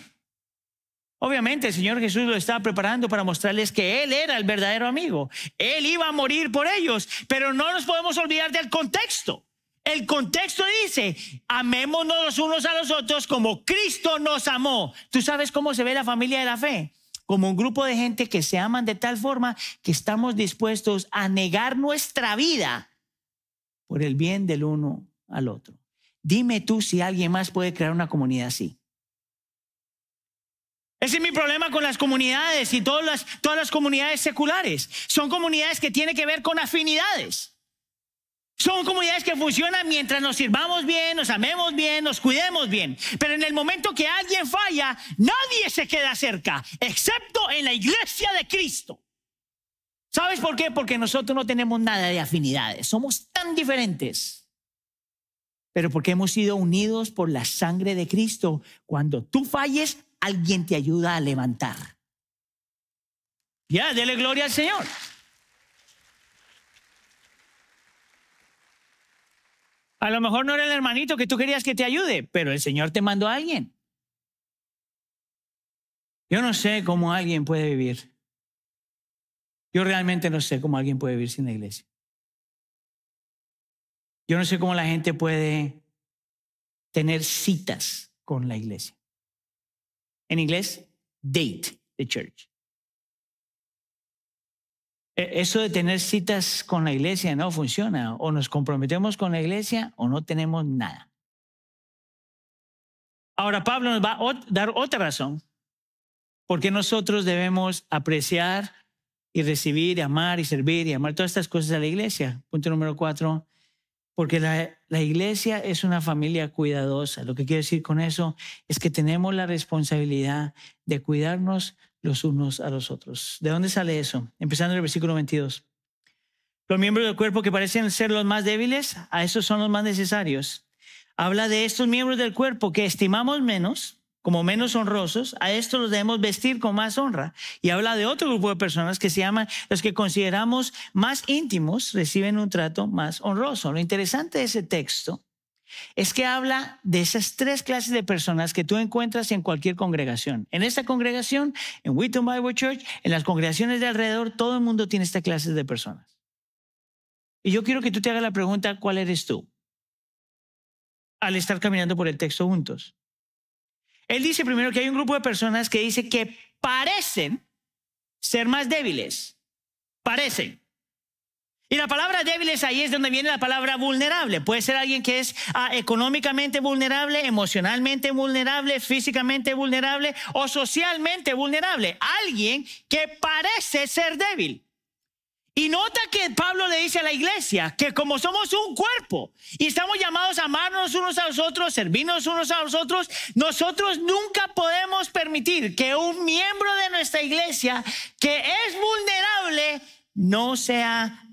Obviamente el Señor Jesús lo estaba preparando para mostrarles que Él era el verdadero amigo. Él iba a morir por ellos, pero no nos podemos olvidar del contexto. El contexto dice, amémonos los unos a los otros como Cristo nos amó. ¿Tú sabes cómo se ve la familia de la fe? como un grupo de gente que se aman de tal forma que estamos dispuestos a negar nuestra vida por el bien del uno al otro. Dime tú si alguien más puede crear una comunidad así. Ese es mi problema con las comunidades y todas las, todas las comunidades seculares. Son comunidades que tienen que ver con afinidades. Son comunidades que funcionan mientras nos sirvamos bien, nos amemos bien, nos cuidemos bien. Pero en el momento que alguien falla, nadie se queda cerca, excepto en la iglesia de Cristo. ¿Sabes por qué? Porque nosotros no tenemos nada de afinidades, somos tan diferentes. Pero porque hemos sido unidos por la sangre de Cristo, cuando tú falles, alguien te ayuda a levantar. Ya, dele gloria al Señor. A lo mejor no era el hermanito que tú querías que te ayude, pero el Señor te mandó a alguien. Yo no sé cómo alguien puede vivir. Yo realmente no sé cómo alguien puede vivir sin la iglesia. Yo no sé cómo la gente puede tener citas con la iglesia. En inglés, date the church. E, eso de tener citas con la iglesia no funciona. O nos comprometemos con la iglesia o no tenemos nada. Ahora Pablo nos va a dar otra razón porque nosotros debemos apreciar y recibir y amar y servir y amar todas estas cosas a la iglesia. Punto número cuatro, porque la, la, iglesia es una familia cuidadosa. Lo que quiero decir con eso es que tenemos la responsabilidad de cuidarnos los unos a los otros. ¿De dónde sale eso? Empezando en el versículo 22. Los miembros del cuerpo que parecen ser los más débiles, a esos son los más necesarios. Habla de estos miembros del cuerpo que estimamos menos, como menos honrosos, a estos los debemos vestir con más honra. Y habla de otro grupo de personas que se llaman los que consideramos más íntimos, reciben un trato más honroso. Lo interesante de ese texto es que habla de esas tres clases de personas que tú encuentras en cualquier congregación. En esta congregación, en Wheaton Bible Church, en las congregaciones de alrededor, todo el mundo tiene esta clase de personas. Y yo quiero que tú te hagas la pregunta, ¿cuál eres tú? Al estar caminando por el texto juntos. Él dice primero que hay un grupo de personas que dice que parecen ser más débiles. Parecen. Y la palabra débil es ahí es donde viene la palabra vulnerable. Puede ser alguien que es ah, económicamente vulnerable, emocionalmente vulnerable, físicamente vulnerable o socialmente vulnerable. Alguien que parece ser débil. Y nota que Pablo le dice a la iglesia que como somos un cuerpo y estamos llamados a amarnos unos a los otros, servirnos unos a los otros, nosotros nunca podemos permitir que un miembro de nuestra iglesia que es vulnerable no sea,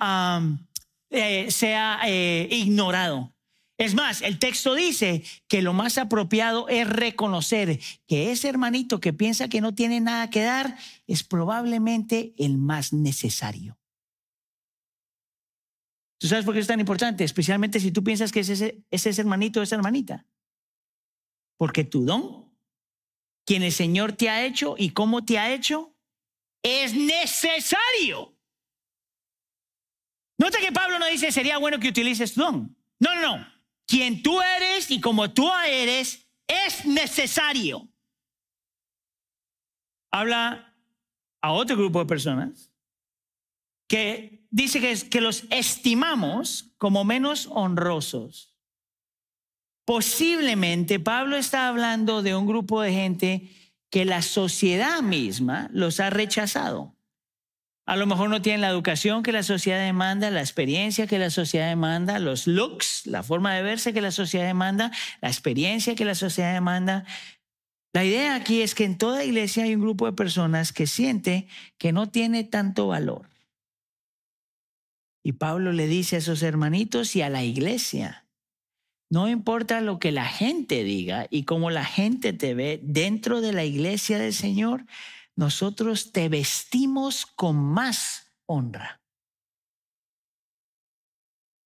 eh, sea eh, ignorado. Es más, el texto dice que lo más apropiado es reconocer que ese hermanito que piensa que no tiene nada que dar es probablemente el más necesario. ¿Tú sabes por qué es tan importante? Especialmente si tú piensas que es ese, es ese hermanito o esa hermanita. Porque tu don, quien el Señor te ha hecho y cómo te ha hecho, es necesario. Nota que Pablo no dice, sería bueno que utilices tu don. No, no, no. Quien tú eres y como tú eres es necesario. Habla a otro grupo de personas que dice que, que los estimamos como menos honrosos. Posiblemente Pablo está hablando de un grupo de gente que la sociedad misma los ha rechazado. A lo mejor no tienen la educación que la sociedad demanda, la experiencia que la sociedad demanda, los looks, la forma de verse que la sociedad demanda, la experiencia que la sociedad demanda. La idea aquí es que en toda iglesia hay un grupo de personas que siente que no tiene tanto valor. Y Pablo le dice a esos hermanitos y a la iglesia, no importa lo que la gente diga y cómo la gente te ve dentro de la iglesia del Señor, nosotros te vestimos con más honra.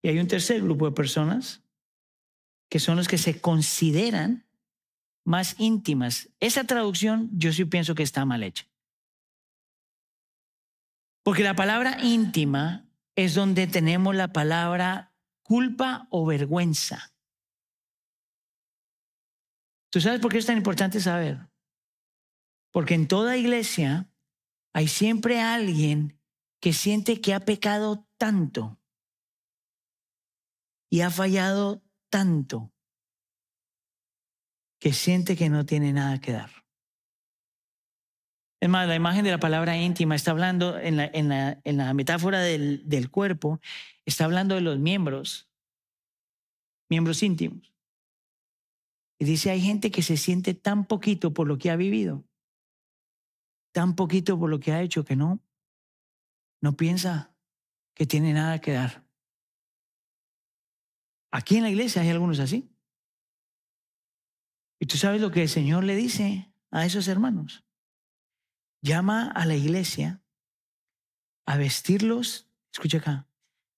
Y hay un tercer grupo de personas que son los que se consideran más íntimas. Esa traducción yo sí pienso que está mal hecha. Porque la palabra íntima es donde tenemos la palabra culpa o vergüenza. ¿Tú sabes por qué es tan importante saber? Porque en toda iglesia hay siempre alguien que siente que ha pecado tanto y ha fallado tanto que siente que no tiene nada que dar. Es más, la imagen de la palabra íntima está hablando, en la, metáfora del cuerpo, está hablando de los miembros, miembros íntimos. Y dice, hay gente que se siente tan poquito por lo que ha vivido, tan poquito por lo que ha hecho que no, no piensa que tiene nada que dar. Aquí en la iglesia hay algunos así. Y tú sabes lo que el Señor le dice a esos hermanos. Llama a la iglesia a vestirlos, escucha acá,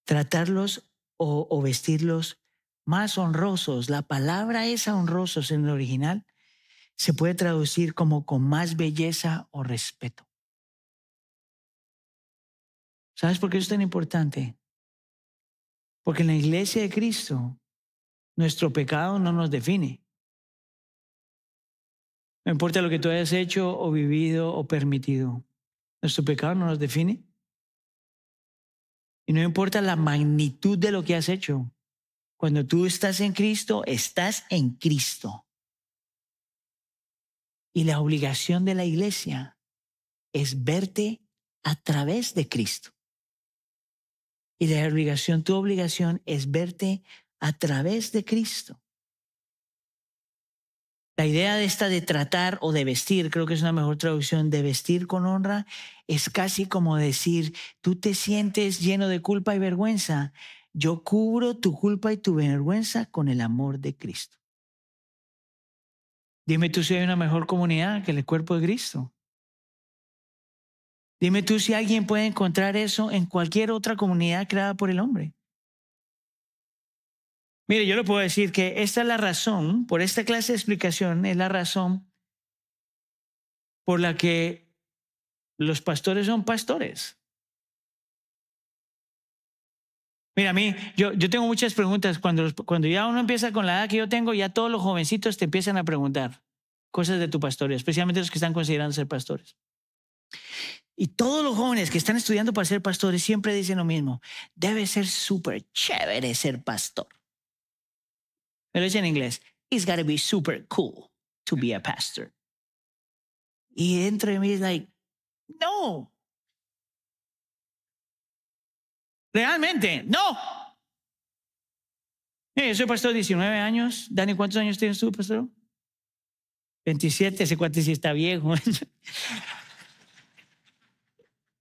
tratarlos o, vestirlos más honrosos. La palabra es honrosos en el original se puede traducir como con más belleza o respeto. ¿Sabes por qué es tan importante? Porque en la iglesia de Cristo, nuestro pecado no nos define. No importa lo que tú hayas hecho o vivido o permitido, nuestro pecado no nos define. Y no importa la magnitud de lo que has hecho. Cuando tú estás en Cristo, estás en Cristo. Y la obligación de la iglesia es verte a través de Cristo. Y la obligación, tu obligación es verte a través de Cristo. La idea de esta de tratar o de vestir, creo que es una mejor traducción, de vestir con honra, es casi como decir, tú te sientes lleno de culpa y vergüenza, yo cubro tu culpa y tu vergüenza con el amor de Cristo. Dime tú si hay una mejor comunidad que el cuerpo de Cristo. Dime tú si alguien puede encontrar eso en cualquier otra comunidad creada por el hombre. Mire, yo le puedo decir que esta es la razón, por esta clase de explicación, es la razón por la que los pastores son pastores. Mira, a mí, yo, yo tengo muchas preguntas. Cuando, cuando ya uno empieza con la edad que yo tengo, ya todos los jovencitos te empiezan a preguntar cosas de tu pastoría, especialmente los que están considerando ser pastores. Y todos los jóvenes que están estudiando para ser pastores siempre dicen lo mismo. Debe ser súper chévere ser pastor. Me lo dicen en inglés. It's to be super cool to be a pastor. Y dentro de mí es like, no, Realmente, no. Eh, yo soy pastor 19 años. Dani, ¿cuántos años tienes tú, pastor? 27, Sé y si está viejo.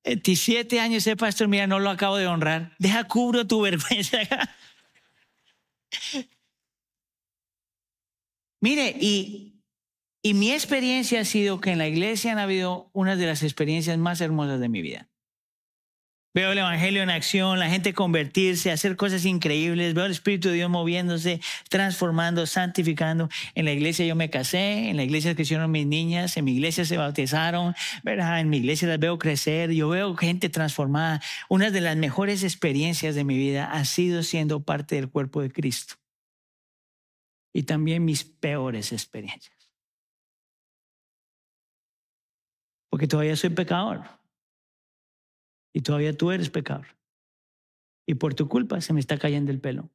27 años ese pastor, mira, no lo acabo de honrar. Deja cubro tu vergüenza. Mire, y, y mi experiencia ha sido que en la iglesia han habido unas de las experiencias más hermosas de mi vida. Veo el Evangelio en acción, la gente convertirse, hacer cosas increíbles. Veo el Espíritu de Dios moviéndose, transformando, santificando. En la iglesia yo me casé, en la iglesia crecieron mis niñas, en mi iglesia se bautizaron, ¿verdad? en mi iglesia las veo crecer, yo veo gente transformada. Una de las mejores experiencias de mi vida ha sido siendo parte del cuerpo de Cristo. Y también mis peores experiencias. Porque todavía soy pecador y todavía tú eres pecador. Y por tu culpa se me está cayendo el pelo.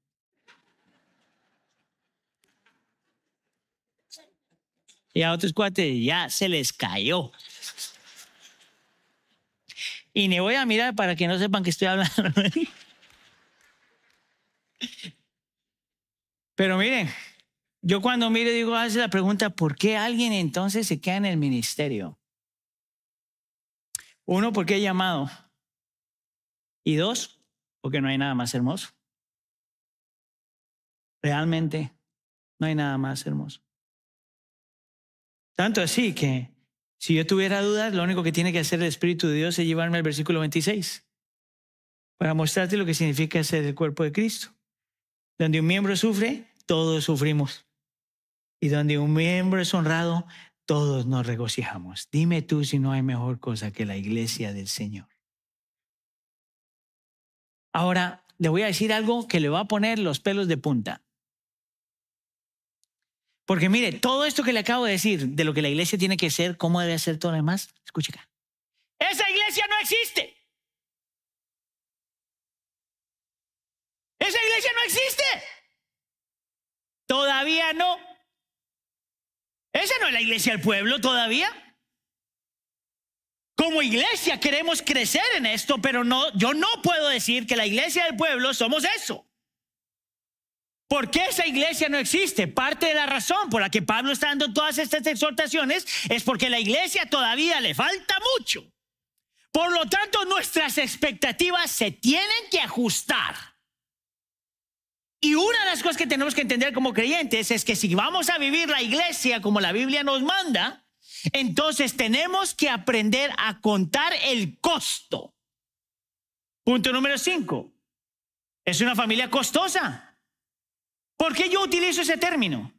Y a otros cuates ya se les cayó. Y me voy a mirar para que no sepan que estoy hablando. Pero miren, yo cuando miro digo, hace ah, la pregunta, ¿por qué alguien entonces se queda en el ministerio? Uno, porque he llamado. Y dos, porque no hay nada más hermoso. Realmente no hay nada más hermoso. Tanto así que si yo tuviera dudas, lo único que tiene que hacer el Espíritu de Dios es llevarme al versículo 26 para mostrarte lo que significa ser el cuerpo de Cristo. Donde un miembro sufre, todos sufrimos. Y donde un miembro es honrado, todos nos regocijamos. Dime tú si no hay mejor cosa que la iglesia del Señor. Ahora, le voy a decir algo que le va a poner los pelos de punta. Porque mire, todo esto que le acabo de decir, de lo que la iglesia tiene que ser, cómo debe ser todo lo demás, escuche Esa iglesia no existe. Esa iglesia no existe. Todavía no. Esa no es la iglesia del pueblo todavía. Como iglesia queremos crecer en esto, pero no, yo no puedo decir que la iglesia del pueblo somos eso. ¿Por qué esa iglesia no existe? Parte de la razón por la que Pablo está dando todas estas exhortaciones es porque la iglesia todavía le falta mucho. Por lo tanto, nuestras expectativas se tienen que ajustar. Y una de las cosas que tenemos que entender como creyentes es que si vamos a vivir la iglesia como la Biblia nos manda, entonces tenemos que aprender a contar el costo. Punto número cinco. Es una familia costosa. ¿Por qué yo utilizo ese término?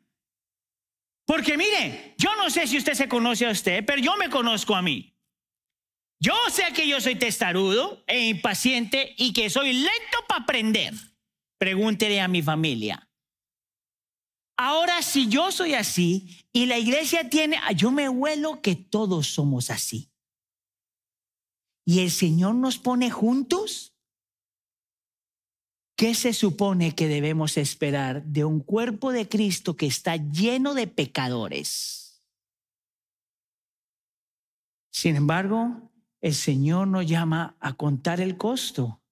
Porque mire, yo no sé si usted se conoce a usted, pero yo me conozco a mí. Yo sé que yo soy testarudo e impaciente y que soy lento para aprender. Pregúntele a mi familia. Ahora, si yo soy así y la iglesia tiene, ah, yo me huelo que todos somos así. Y el Señor nos pone juntos. ¿Qué se supone que debemos esperar de un cuerpo de Cristo que está lleno de pecadores? Sin embargo, el Señor nos llama a contar el costo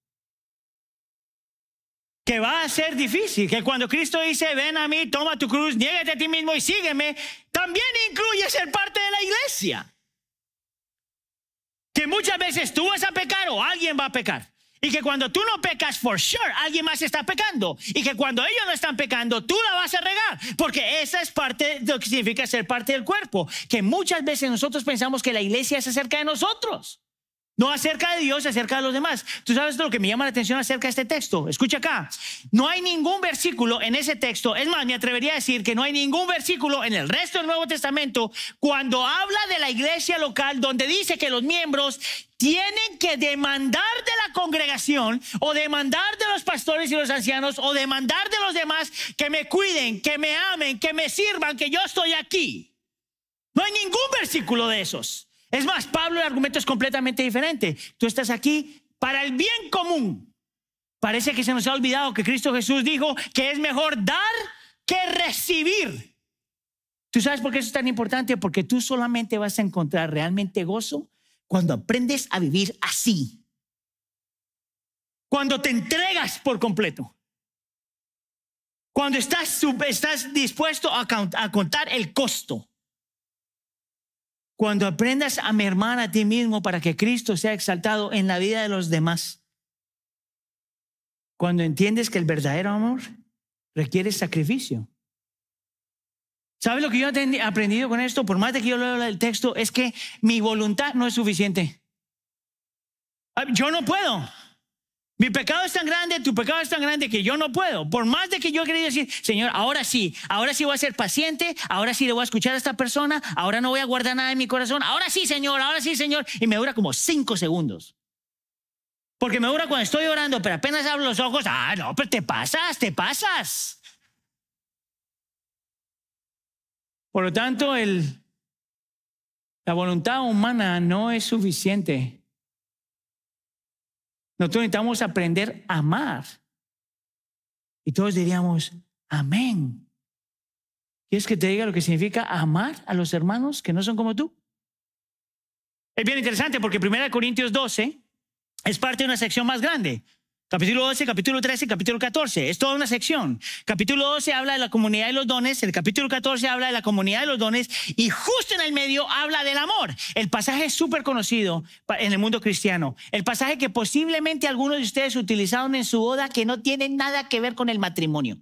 que va a ser difícil, que cuando Cristo dice, ven a mí, toma tu cruz, niégate a ti mismo y sígueme, también incluye ser parte de la iglesia. Que muchas veces tú vas a pecar o alguien va a pecar. Y que cuando tú no pecas, for sure, alguien más está pecando. Y que cuando ellos no están pecando, tú la vas a regar. Porque esa es parte de lo que significa ser parte del cuerpo. Que muchas veces nosotros pensamos que la iglesia es acerca de nosotros. No acerca de Dios, acerca de los demás. Tú sabes lo que me llama la atención acerca de este texto. Escucha acá. No hay ningún versículo en ese texto. Es más, me atrevería a decir que no hay ningún versículo en el resto del Nuevo Testamento cuando habla de la iglesia local donde dice que los miembros tienen que demandar de la congregación o demandar de los pastores y los ancianos o demandar de los demás que me cuiden, que me amen, que me sirvan, que yo estoy aquí. No hay ningún versículo de esos. Es más, Pablo, el argumento es completamente diferente. Tú estás aquí para el bien común. Parece que se nos ha olvidado que Cristo Jesús dijo que es mejor dar que recibir. ¿Tú sabes por qué eso es tan importante? Porque tú solamente vas a encontrar realmente gozo cuando aprendes a vivir así. Cuando te entregas por completo. Cuando estás, dispuesto a contar el costo. Cuando aprendas a mermar a ti mismo para que Cristo sea exaltado en la vida de los demás. Cuando entiendes que el verdadero amor requiere sacrificio. ¿Sabes lo que yo he aprendido con esto? Por más de que yo leo el texto, es que mi voluntad no es suficiente. Ah, yo no puedo. Mi pecado es tan grande, tu pecado es tan grande que yo no puedo. Por más de que yo he querido decir, Señor, ahora sí, ahora sí voy a ser paciente, ahora sí le voy a escuchar a esta persona, ahora no voy a guardar nada en mi corazón, ahora sí, Señor, ahora sí, Señor. Y me dura como cinco segundos. Porque me dura cuando estoy orando, pero apenas abro los ojos, ah, no, pero te pasas, te pasas. Por lo tanto, la voluntad humana no es suficiente nosotros necesitamos aprender a amar. Y todos diríamos, amén. ¿Quieres que te diga lo que significa amar a los hermanos que no son como tú? Es bien interesante porque 1 Corintios 12 es parte de una sección más grande. Capítulo 12, capítulo 13, capítulo 14. Es toda una sección. Capítulo 12 habla de la comunidad de los dones, el capítulo 14 habla de la comunidad de los dones y justo en el medio habla del amor. El pasaje es súper conocido en el mundo cristiano. El pasaje que posiblemente algunos de ustedes utilizaron en su boda que no tiene nada que ver con el matrimonio.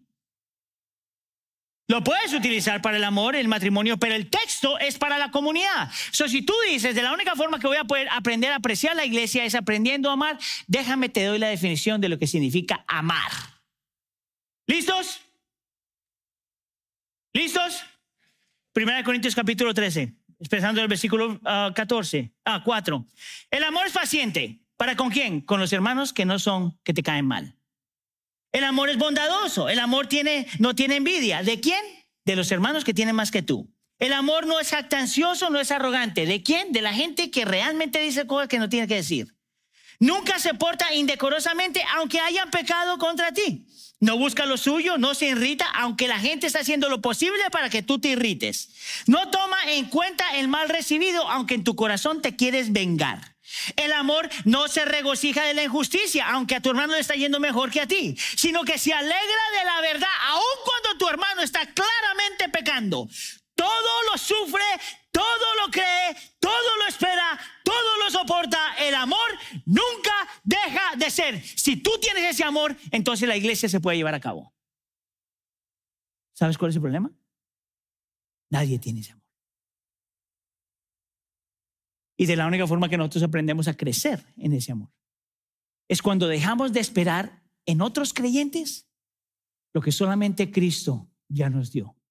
Lo puedes utilizar para el amor, el matrimonio, pero el es para la comunidad. So, si tú dices, de la única forma que voy a poder aprender a apreciar la iglesia es aprendiendo a amar, déjame te doy la definición de lo que significa amar. ¿Listos? ¿Listos? 1 Corintios capítulo 13, expresando el versículo 14, ah, 4. Ah, el amor es paciente. ¿Para con quién? Con los hermanos que no son, que te caen mal. El amor es bondadoso. El amor tiene, no tiene envidia. ¿De quién? De los hermanos que tienen más que tú. El amor no es jactancioso, no es arrogante. ¿De quién? De la gente que realmente dice cosas que no tiene que decir. Nunca se porta indecorosamente, aunque hayan pecado contra ti. No busca lo suyo, no se irrita, aunque la gente está haciendo lo posible para que tú te irrites. No toma en cuenta el mal recibido, aunque en tu corazón te quieres vengar. El amor no se regocija de la injusticia, aunque a tu hermano le está yendo mejor que a ti, sino que se alegra de la verdad, aun cuando tu hermano está claramente pecando todo lo sufre, todo lo cree, todo lo espera, todo lo soporta. El amor nunca deja de ser. Si tú tienes ese amor, entonces la iglesia se puede llevar a cabo. ¿Sabes cuál es el problema? Nadie tiene ese amor. Y de la única forma que nosotros aprendemos a crecer en ese amor es cuando dejamos de esperar en otros creyentes lo que solamente Cristo ya nos dio.